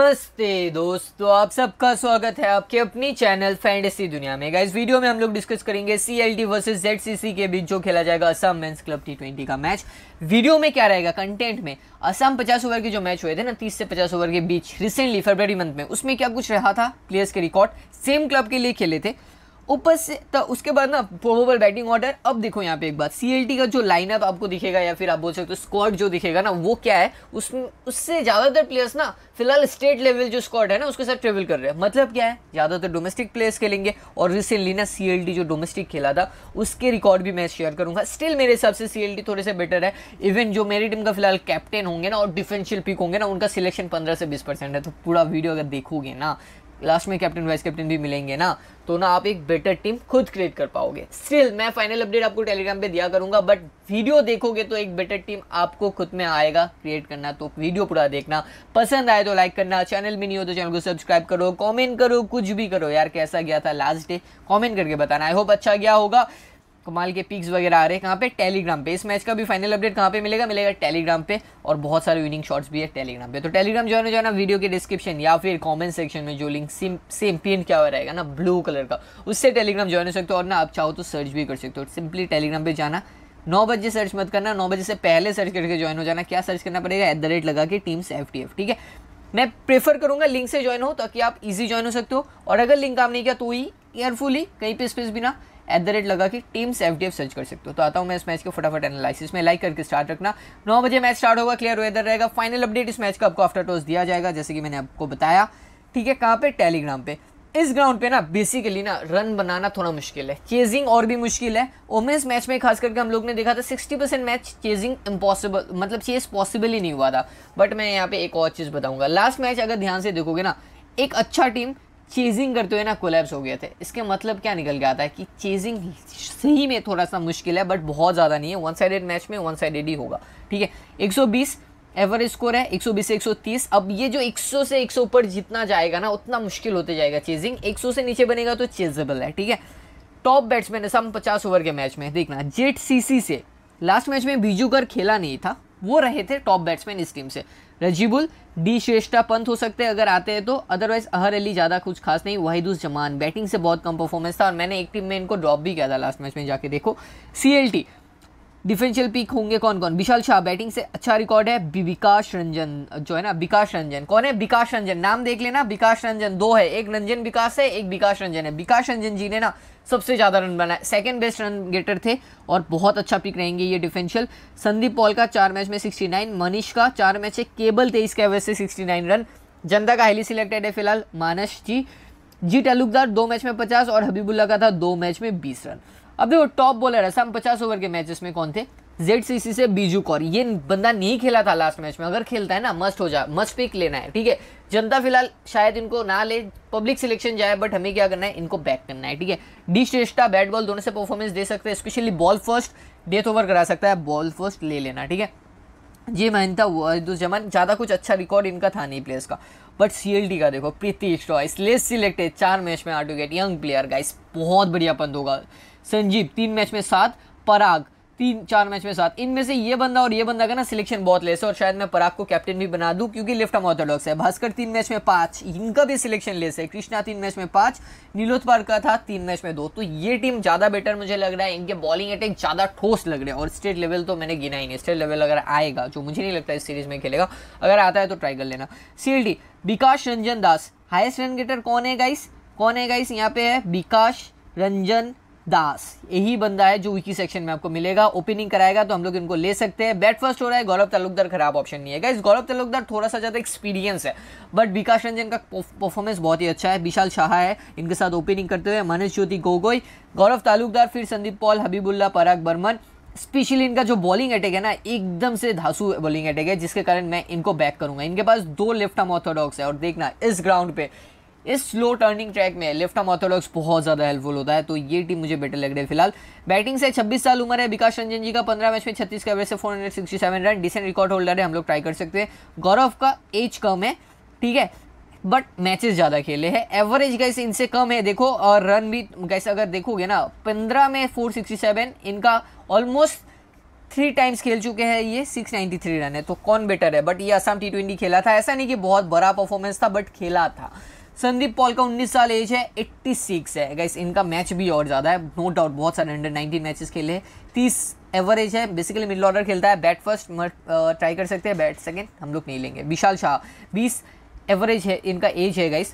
नमस्ते दोस्तों आप सबका स्वागत है आपके अपनी चैनल फैंटेसी दुनिया में इस वीडियो में हम लोग डिस्कस करेंगे C L T versus Z C C के बीच जो खेला जाएगा Assam men's club T twenty का मैच वीडियो में क्या रहेगा कंटेंट में असम 50 ओवर के जो मैच हुए थे ना 30 से 50 ओवर के बीच रिसेंटली फरवरी मंथ में उसमें क्या कुछ रहा था प्लेयर्स के रिकॉर्ड सेम क्लब के लिए खेले थे ऊपर से तो उसके बाद ना प्रोबेबल बैटिंग ऑर्डर अब देखो यहाँ पे एक बात सी का जो लाइनअप आपको दिखेगा या फिर आप बोल सकते हो स्क्वाड जो दिखेगा ना वो क्या है उसमें उससे ज़्यादातर प्लेयर्स ना फिलहाल स्टेट लेवल जो स्क्वाड है ना उसके साथ ट्रेवल कर रहे हैं मतलब क्या है ज़्यादातर डोमेस्टिक प्लेयर्स खेलेंगे और रिसेंटली ना सी जो डोमेस्टिक खेला था उसके रिकॉर्ड भी मैं शेयर करूँगा स्टिल मेरे हिसाब से सी थोड़े से बेटर है इवन जो मेरी टीम का फिलहाल कैप्टन होंगे ना और डिफेंशियल पिक होंगे ना उनका सिलेक्शन पंद्रह से बीस परसेंट है तो पूरा वीडियो अगर देखोगे ना लास्ट में कैप्टन वाइस कैप्टन भी मिलेंगे ना तो ना आप एक बेटर टीम खुद क्रिएट कर पाओगे स्टिल मैं फाइनल अपडेट आपको टेलीग्राम पे दिया करूंगा बट वीडियो देखोगे तो एक बेटर टीम आपको खुद में आएगा क्रिएट करना तो वीडियो पूरा देखना पसंद आए तो लाइक करना चैनल भी नहीं हो तो चैनल को सब्सक्राइब करो कॉमेंट करो कुछ भी करो यार कैसा गया था लास्ट डे कॉमेंट करके बताना आई होप अच्छा गया होगा कमाल के पिक्स वगैरह आ रहे हैं कहाँ पे टेलीग्राम पे इस मैच का भी फाइनल अपडेट कहाँ पे मिलेगा मिलेगा टेलीग्राम पे और बहुत सारे विनिंग शॉट्स भी है टेलीग्राम पे तो टेलीग्राम ज्वाइन हो जाना वीडियो के डिस्क्रिप्शन या फिर कमेंट सेक्शन में जो लिंक सेम सेम पेंट क्या हुआ रहेगा ना ब्लू कलर का उससे टेलीग्राम ज्वाइन हो सकते हो और ना आप चाहो तो सर्च भी कर सकते हो सिंपली टेलीग्राम पर जाना नौ बजे सर्च मत करना नौ बजे से पहले सर्च करके ज्वाइन हो जाना क्या सर्च करना पड़ेगा एट द रेट लगा के टीम्स एफ टी एफ ठीक है मैं प्रेफर करूंगा लिंक से ज्वाइन हो ताकि आप इजी ज्वाइन हो सकते हो और अगर लिंक काम नहीं किया तो ही केयरफुली कहीं पे स्पेस बिना एट द रेट लगा कि teams F D F search कर सकते हो तो आता हूँ मैं इस मैच को फटाफट एनालिसिस में लाइक करके स्टार्ट रखना नौ बजे मैच स्टार्ट होगा क्लियर वेदर रहेगा फाइनल अपडेट इस मैच का आपको आफ्टर टॉस दिया जाएगा जैसे कि मैंने आपको बताया ठीक है कहाँ पे टेलीग्राम पे इस ग्राउंड पे ना बेसिकली ना रन बनाना थोड़ा मुश्किल है चेजिंग और भी मुश्किल है ओमेंस मैच में खास करके हम लोग ने देखा था 60 परसेंट मैच चेजिंग इम्पॉसिबल मतलब चेज पॉसिबल ही नहीं हुआ था बट मैं यहाँ पे एक और चीज़ बताऊंगा लास्ट मैच अगर ध्यान से देखोगे ना एक अच्छा टीम चेजिंग करते हुए ना कोलेप्स हो गए थे इसके मतलब क्या निकल गया था कि चेजिंग सही में थोड़ा सा मुश्किल है बट बहुत ज़्यादा नहीं है वन साइडेड मैच में वन साइडेड ही होगा ठीक है 120 एवरेज स्कोर है 120 से 130 अब ये जो 100 से 100 ऊपर जितना जाएगा ना उतना मुश्किल होते जाएगा चेजिंग 100 से नीचे बनेगा तो चेजेबल है ठीक है टॉप बैट्समैन है सम पचास ओवर के मैच में देखना जेट सीसी से लास्ट मैच में बीजू कर खेला नहीं था वो रहे थे टॉप बैट्समैन इस टीम से रजीबुल डी श्रेष्ठा पंत हो सकते हैं अगर आते हैं तो अदरवाइज अहर अली ज़्यादा कुछ खास नहीं वाहिद जमान बैटिंग से बहुत कम परफॉर्मेंस था और मैंने एक टीम में इनको ड्रॉप भी किया था लास्ट मैच में जाके देखो सी डिफेंशियल पीक होंगे कौन कौन विशाल शाह बैटिंग से अच्छा रिकॉर्ड है विकास रंजन जो है ना विकास रंजन कौन है विकास रंजन नाम देख लेना विकास रंजन दो है एक रंजन विकास है एक विकास रंजन है विकास रंजन जी ने ना सबसे ज़्यादा रन बनाए सेकेंड बेस्ट रन गेटर थे और बहुत अच्छा पिक रहेंगे ये डिफेंशियल संदीप पॉल का चार मैच में 69 मनीष का चार मैच है केबल तेईस के एवरेज से 69 रन जनता का हाईली सिलेक्टेड है फिलहाल मानस जी जी तालुकदार दो मैच में पचास और हबीबुल्ला का था दो मैच में बीस रन अब देखो टॉप बॉलर है सब पचास ओवर के मैचेस में कौन थे जेड सी से बीजू कौर ये बंदा नहीं खेला था लास्ट मैच में अगर खेलता है ना मस्ट हो जाए मस्ट पिक लेना है ठीक है जनता फिलहाल शायद इनको ना ले पब्लिक सिलेक्शन जाए बट हमें क्या करना है इनको बैक करना है ठीक है डी श्रेष्ठा बैट बॉल दोनों से परफॉर्मेंस दे सकते हैं specially ball first death over करा सकता है बॉल फर्स्ट ले लेना ठीक है ये महंता वाहिदुस जमान ज़्यादा कुछ अच्छा रिकॉर्ड इनका था नहीं प्लेयर्स का बट सी का देखो प्रीतीश रॉय लेस सिलेक्टेड चार मैच में आठ विकेट यंग प्लेयर गाइस बहुत बढ़िया पंद होगा संजीव तीन मैच में सात पराग तीन चार मैच में साथ इनमें से ये बंदा और ये बंदा का ना सिलेक्शन बहुत लेस है और शायद मैं पराग को कैप्टन भी बना दूं क्योंकि लेफ्ट हम ऑर्थोडॉक्स है भास्कर तीन मैच में पाँच इनका भी सिलेक्शन लेस है कृष्णा तीन मैच में पाँच नीलोत्पार का था तीन मैच में दो तो ये टीम ज़्यादा बेटर मुझे लग रहा है इनके बॉलिंग अटैक ज़्यादा ठोस लग रहे हैं और स्टेट लेवल तो मैंने गिना ही नहीं स्टेट लेवल अगर आएगा जो मुझे नहीं लगता इस सीरीज़ में खेलेगा अगर आता है तो ट्राई कर लेना C Vikash Ranjan Das highest run getter कौन है गाइस कौन है गाइस यहाँ पे है विकास रंजन दास यही बंदा है जो विकी सेक्शन में आपको मिलेगा ओपनिंग कराएगा तो हम लोग इनको ले सकते हैं बैट फर्स्ट हो रहा है गौरव तालुकदार खराब ऑप्शन नहीं है इस गौरव तालुकदार थोड़ा सा ज़्यादा एक्सपीरियंस है बट विकास रंजन का परफॉर्मेंस बहुत ही अच्छा है विशाल शाह है इनके साथ ओपनिंग करते हुए मनीष ज्योति गोगोई गौरव तालुकदार फिर संदीप पॉल हबीबुल्ला पराग बर्मन स्पेशली इनका जो बॉलिंग अटैक है ना एकदम से धासु बॉलिंग अटैक है जिसके कारण मैं इनको बैक करूंगा इनके पास दो लेफ्ट हम ऑर्थोडॉक्स है और देखना इस ग्राउंड पे इस स्लो टर्निंग ट्रैक में लेफ्ट आर्म ऑर्थोडॉक्स बहुत ज़्यादा हेल्पफुल होता है तो ये टीम मुझे बेटर लग रही है फिलहाल बैटिंग से 26 साल उम्र है विकास रंजन जी का 15 मैच में 36 का वैसे से 467 रन डिसेंट रिकॉर्ड होल्डर है हम लोग ट्राई कर सकते हैं गौरव का एज कम है ठीक है बट मैचेस ज़्यादा खेले हैं एवरेज कैसे इनसे कम है देखो और रन भी कैसे अगर देखोगे ना पंद्रह में फोर सिक्सटी सेवन इनका ऑलमोस्ट थ्री टाइम्स खेल चुके हैं ये सिक्स नाइन्टी थ्री रन है तो कौन बेटर है बट ये असम टी ट्वेंटी खेला था ऐसा नहीं कि बहुत बड़ा परफॉर्मेंस था बट खेला था संदीप पॉल का 19 साल एज है 86 है गाइस इनका मैच भी और ज़्यादा है नो डाउट बहुत सारे अंडर 19 मैचेस खेले हैं तीस एवरेज है बेसिकली मिडल ऑर्डर खेलता है बैट फर्स्ट ट्राई कर सकते हैं बैट सेकेंड हम लोग नहीं लेंगे विशाल शाह बीस एवरेज है इनका एज है गाइस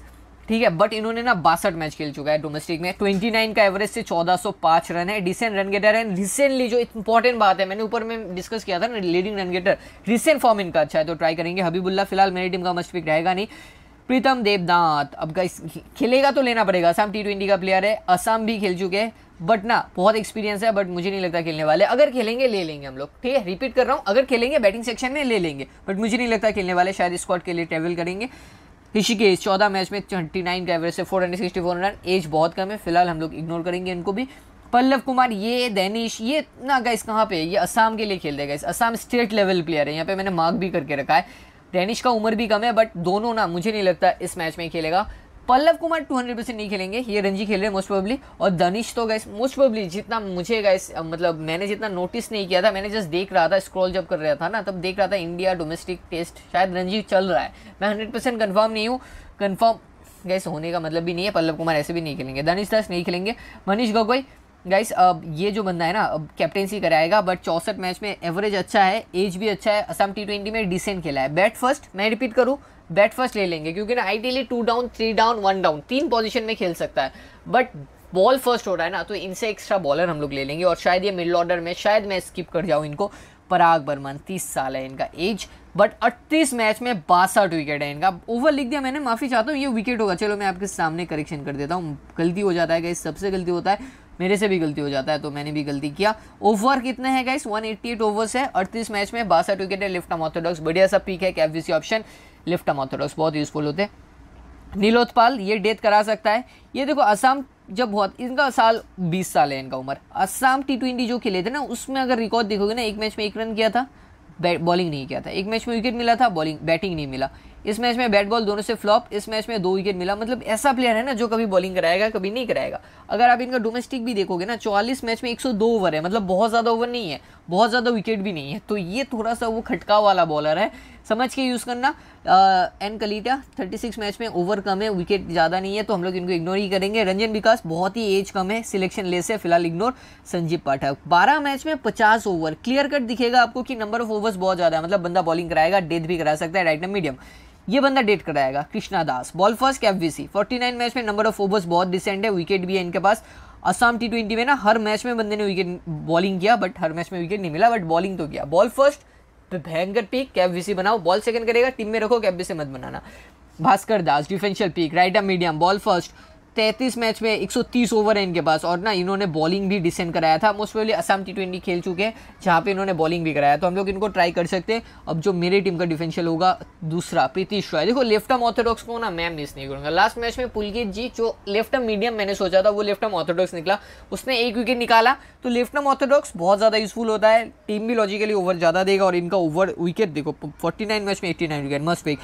ठीक है बट इन्होंने ना बासठ मैच खेल चुका है डोमेस्टिक में 29 का एवरेज से 1405 रन है डिसेंट रन गेटर है रिसेंटली जो इंपॉर्टेंट बात है मैंने ऊपर में डिस्कस किया था ना leading run getter recent form इनका अच्छा है तो ट्राई करेंगे हबीबुल्ला फिलहाल मेरी टीम का मस्ट पिक रहेगा नहीं प्रीतम देवनाथ अब गाइस खेलेगा तो लेना पड़ेगा असम टी ट्वेंटी का प्लेयर है असम भी खेल चुके हैं बट ना बहुत एक्सपीरियंस है बट मुझे नहीं लगता खेलने वाले अगर खेलेंगे ले लेंगे हम लोग ठीक है रिपीट कर रहा हूँ अगर खेलेंगे बैटिंग सेक्शन में ले लेंगे बट मुझे नहीं लगता खेलने वाले शायद स्क्वाड के लिए ट्रेवल करेंगे ऋषिकेश चौदह मैच में ट्वेंटी नाइन का एवरेज है four hundred sixty four run age बहुत कम है फिलहाल हम लोग इग्नोर करेंगे इनको भी पल्लव कुमार ये दैनिश ये ना गाइस कहाँ पे ये असम के लिए खेल हैं guys Assam state level player है यहाँ पे मैंने मार्क भी करके रखा है डेनिश का उम्र भी कम है बट दोनों ना मुझे नहीं लगता इस मैच में खेलेगा Pallav Kumar two hundred percent नहीं खेलेंगे ये रणजी खेल रहे हैं मोस्ट प्रोबली और दनिश तो गैस मोस्ट प्रोबली जितना मुझे गैस मतलब मैंने जितना नोटिस नहीं किया था मैंने जस्ट देख रहा था स्क्रॉल जब कर रहा था ना तब देख रहा था इंडिया डोमेस्टिक टेस्ट शायद रणजी चल रहा है मैं हंड्रेड परसेंट कन्फर्म नहीं हूँ कन्फर्म गैस होने का मतलब भी नहीं है पल्लव कुमार ऐसे भी नहीं खेलेंगे दनिश दास नहीं खेलेंगे मनीष गोगोई गाइस अब ये जो बंदा है ना अब कैप्टेंसी कराएगा बट चौसठ मैच में एवरेज अच्छा है एज भी अच्छा है असम टी ट्वेंटी में डिसेंट खेला है बैट फर्स्ट मैं रिपीट करूँ बैट फर्स्ट ले लेंगे क्योंकि ना ideally two down three down one down तीन पोजिशन में खेल सकता है बट बॉल फर्स्ट हो रहा है ना तो इनसे एक्स्ट्रा बॉलर हम लोग ले लेंगे और शायद ये मिडल ऑर्डर में शायद मैं स्किप कर जाऊँ इनको पराग बर्मन तीस साल है इनका एज बट अट्तीस मैच में बासठ विकेट है इनका ओवर लिख दिया मैंने माफ़ी चाहता हूँ ये विकेट होगा चलो मैं आपके सामने करेक्शन कर देता हूँ गलती हो जाता है गाइस सबसे गलती होता है मेरे से भी गलती हो जाता है तो मैंने भी गलती किया ओवर कितने हैं गाइस 188 ओवर्स है अड़तीस मैच में बासठ विकेट है लिफ्ट अमोथोडॉक्स ऑर्थोडॉक्स बढ़िया सा पीक है सी ऑप्शन लिफ्ट अमोथोडॉक्स ऑर्थोडॉक्स बहुत यूजफुल होते हैं नीलोत्पाल ये डेथ करा सकता है ये देखो असम जब बहुत इनका साल 20 साल है इनका उम्र असम टी ट्वेंटी जो खेले थे ना उसमें अगर रिकॉर्ड देखोगे ना एक मैच में एक रन किया था बॉलिंग नहीं किया था एक मैच में विकेट मिला था बॉलिंग बैटिंग नहीं मिला इस मैच में बैट बॉल दोनों से फ्लॉप इस मैच में दो विकेट मिला मतलब ऐसा प्लेयर है ना जो कभी बॉलिंग कराएगा कभी नहीं कराएगा अगर आप इनका डोमेस्टिक भी देखोगे ना चौवालीस मैच में 102 ओवर है मतलब बहुत ज़्यादा ओवर नहीं है बहुत ज़्यादा विकेट भी नहीं है तो ये थोड़ा सा वो खटकाव वाला बॉलर है समझ के यूज़ करना एन कलीटा 36 मैच में ओवर कम है विकेट ज़्यादा नहीं है तो हम लोग इनको इग्नोर ही करेंगे रंजन विकास बहुत ही एज कम है सिलेक्शन लेस है फिलहाल इग्नोर संजीव पाठक 12 मैच में 50 ओवर क्लियर कट दिखेगा आपको कि नंबर ऑफ ओवर्स बहुत ज़्यादा है मतलब बंदा बॉलिंग कराएगा डेथ भी करा सकता है राइट एंड मीडियम ये बंदा डेट कराएगा कृष्णा दास बॉल फर्स्ट कैफवीसी नाइन मैच में नंबर ऑफ ओवर्स बहुत डिसेंट है विकेट भी है इनके पास असम टी ट्वेंटी में ना हर मैच में बंदे ने विकेट बॉलिंग किया बट हर मैच में विकेट नहीं मिला बट बॉलिंग तो किया बॉल फर्स्ट तो भयंकर पिक कैफवीसी बनाओ बॉल सेकंड करेगा टीम में रखो कैफवीसी मत बनाना Bhaskar Das differential pick right M medium ball first तैंतीस मैच में 130 ओवर है इनके पास और ना इन्होंने बॉलिंग भी डिसेंड कराया था mostly Assam T twenty खेल चुके हैं जहाँ पे इन्होंने बॉलिंग भी कराया तो हम लोग इनको ट्राई कर सकते हैं अब जो मेरे टीम का डिफेंशियल होगा दूसरा प्रीतिश रॉय देखो लेफ्ट आर्म ऑर्थोडॉक्स को ना मैं मिस नहीं करूँगा लास्ट मैच में पुलगीत जी जो लेफ्ट आर्म मीडियम मैंने सोचा था वो लेफ्ट आर्म ऑर्थोडॉक्स निकला उसने एक विकेट निकाला तो लेफ्ट आर्म ऑर्थोडॉक्स बहुत ज़्यादा यूजफुल होता है टीम भी लॉजिकली ओवर ज़्यादा देगा और इनका ओवर विकेट देखो फोर्टी मैच में eighty wicket must pick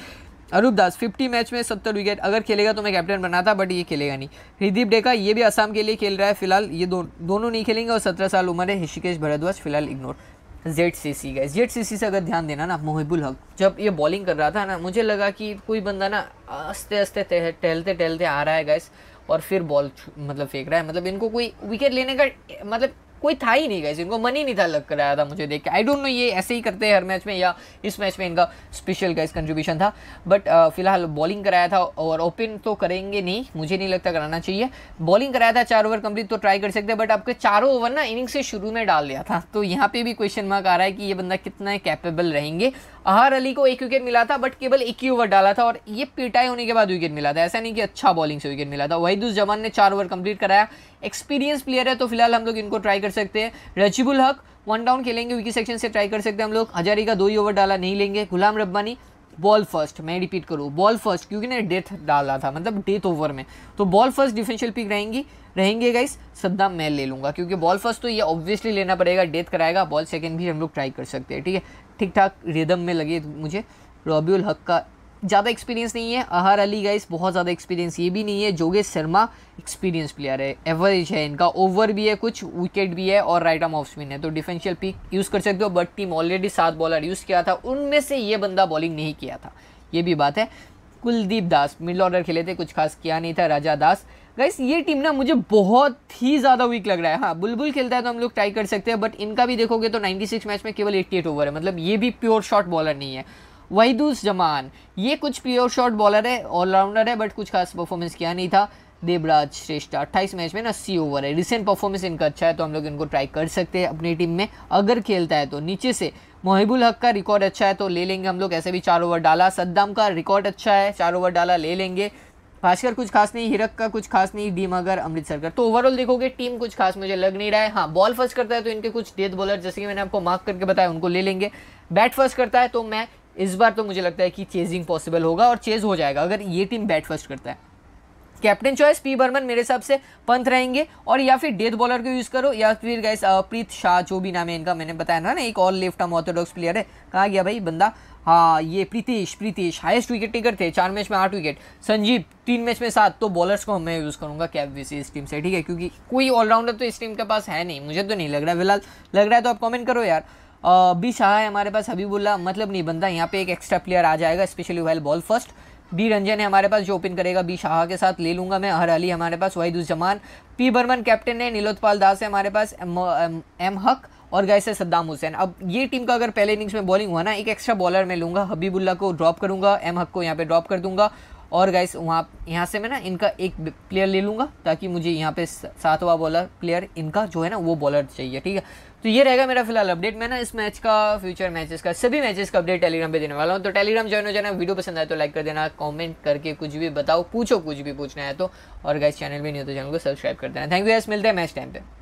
Arup Das fifty match में सत्तर विकेट अगर खेलेगा तो मैं कैप्टन बना था बट ये खेलेगा नहीं हृदीप डेका ये भी असम के लिए खेल रहा है फिलहाल ये दो, दोनों नहीं खेलेंगे और सत्रह साल उम्र है ऋषिकेश भरद्वाज फिलहाल इग्नोर जेड सी सी गए जेड सी सी से अगर ध्यान देना ना मोहिबुल हक जब ये बॉलिंग कर रहा था ना मुझे लगा कि कोई बंदा ना आस्ते आस्ते टहलते टहलते आ रहा है गैस और फिर बॉल मतलब फेंक रहा है मतलब इनको कोई विकेट लेने का मतलब कोई था ही नहीं गैस इनको मन ही नहीं था लग कराया था मुझे देख के आई डोंट नो ये ऐसे ही करते हैं हर मैच में या इस मैच में इनका स्पेशल गैस कंट्रीब्यूशन था बट uh, फिलहाल बॉलिंग कराया था और ओपन तो करेंगे नहीं मुझे नहीं लगता कराना चाहिए बॉलिंग कराया था चार ओवर कंप्लीट तो ट्राई कर सकते हैं बट आपके चारों ओवर ना इनिंग से शुरू में डाल दिया था तो यहाँ पे भी क्वेश्चन मार्क आ रहा है कि ये बंदा कितना कैपेबल रहेंगे आहार अली को एक विकेट मिला था बट केवल एक ही ओवर डाला था और ये पिटाई होने के बाद विकेट मिला था ऐसा नहीं कि अच्छा बॉलिंग से विकेट मिला था वही उस जवान ने चार ओवर कंप्लीट कराया एक्सपीरियंस प्लेयर है तो फिलहाल हम लोग इनको ट्राई कर सकते हैं रजीबुल हक वन डाउन खेलेंगे विकी सेक्शन से ट्राई कर सकते हैं हम लोग हजारी का दो ही ओवर डाला नहीं लेंगे गुलाम रब्बानी बॉल फर्स्ट मैं रिपीट करूँ बॉल फर्स्ट क्योंकि ना डेथ डाला था मतलब डेथ ओवर में तो बॉल फर्स्ट डिफेंशियल पिक रहेंगी रहेंगे गाइस सद्दाम मैं ले लूँगा क्योंकि बॉल फर्स्ट तो ये ऑब्वियसली लेना पड़ेगा डेथ कराएगा बॉल सेकेंड भी हम लोग ट्राई कर सकते हैं ठीक है ठीक ठाक रिदम में लगे मुझे रॉब्यूल हक का ज़्यादा एक्सपीरियंस नहीं है अहर अली गाइस बहुत ज़्यादा एक्सपीरियंस ये भी नहीं है जोगेश शर्मा एक्सपीरियंस प्लेयर है एवरेज है इनका ओवर भी है कुछ विकेट भी है और राइट आर्म ऑफ स्पिन है तो डिफेंशियल पिक यूज़ कर सकते हो बट टीम ऑलरेडी सात बॉलर यूज़ किया था उनमें से ये बंदा बॉलिंग नहीं किया था ये भी बात है कुलदीप दास मिडल ऑर्डर खेले थे कुछ खास किया नहीं था राजा दास गाइस ये टीम ना मुझे बहुत ही ज़्यादा वीक लग रहा है हाँ बुलबुल खेलता है तो हम लोग ट्राई कर सकते हैं बट इनका भी देखोगे तो 96 मैच में केवल 88 ओवर है मतलब ये भी प्योर शॉट बॉलर नहीं है वहीदूस जमान ये कुछ प्योर शॉट बॉलर है ऑलराउंडर है बट कुछ खास परफॉर्मेंस किया नहीं था देवराज श्रेष्ठ अट्ठाईस मैच में ना अस्सी ओवर है रिसेंट परफॉर्मेंस इनका अच्छा है तो हम लोग इनको ट्राई कर सकते हैं अपनी टीम में अगर खेलता है तो नीचे से मोहिबुल हक का रिकॉर्ड अच्छा है तो ले लेंगे हम लोग ऐसे भी चार ओवर डाला सद्दाम का रिकॉर्ड अच्छा है चार ओवर डाला ले लेंगे भास्कर कुछ खास नहीं हिरक का कुछ खास नहीं डी मगर अमृतसर का तो ओवरऑल देखोगे टीम कुछ खास मुझे लग नहीं रहा है हाँ बॉल फर्स्ट करता है तो इनके कुछ डेथ बॉलर जैसे कि मैंने आपको मार्क करके बताया उनको ले लेंगे बैट फर्स्ट करता है तो मैं इस बार तो मुझे लगता है कि चेजिंग पॉसिबल होगा और चेज हो जाएगा अगर ये टीम बैट फर्स्ट करता है कैप्टन चॉइस पी बर्मन मेरे हिसाब से पंथ रहेंगे और या फिर डेथ बॉलर को यूज़ करो या फिर गैस प्रीत शाह जो भी नाम है इनका मैंने बताया ना ना एक ऑल लेफ्ट हम ऑर्थोडॉक्स प्लेयर है कहा गया भाई बंदा हाँ ये Pritish Pritish highest wicket taker थे चार मैच में आठ विकेट संजीव तीन मैच में सात तो बॉलर्स को मैं यूज़ करूँगा कैब वी इस टीम से ठीक है क्योंकि कोई ऑलराउंडर तो इस टीम के पास है नहीं मुझे तो नहीं लग रहा है फिलहाल लग रहा है तो आप कॉमेंट करो यार बी शाह है हमारे पास हबीबुल्ला मतलब नहीं बनता यहाँ पे एक एक्स्ट्रा प्लेयर आ जाएगा specially well ball first B Ranjan है हमारे पास जो ओपन करेगा बी शाह के साथ ले लूँगा मैं हर अली हमारे पास वाहिद जमान पी बर्मन कैप्टन है नीलोत्पाल दास है हमारे पास एम, एम, एम हक और गए से सद्दाम हुसैन अब ये टीम का अगर पहले इनिंग्स में बॉलिंग हुआ ना एक एक्स्ट्रा बॉलर मैं लूँगा हबीबुल्ला को ड्रॉप करूँगा एम हक को यहाँ पे ड्रॉप कर दूंगा और गाइस वहाँ यहाँ से मैं ना इनका एक प्लेयर ले लूँगा ताकि मुझे यहाँ पे सातवां बॉलर प्लेयर इनका जो है ना वो बॉलर चाहिए ठीक है तो ये रहेगा मेरा फिलहाल अपडेट मैं ना इस मैच का फ्यूचर मैचेस का सभी मैचेस का अपडेट टेलीग्राम पे देने वाला हूँ तो टेलीग्राम ज्वाइन हो जाना वीडियो पसंद आए तो लाइक कर देना कॉमेंट करके कुछ भी बताओ पूछो कुछ भी पूछना है तो और गाइस चैनल भी नहीं हो तो चैनल को सब्सक्राइब कर देना थैंक यू गैस मिलते हैं मैच टाइम पर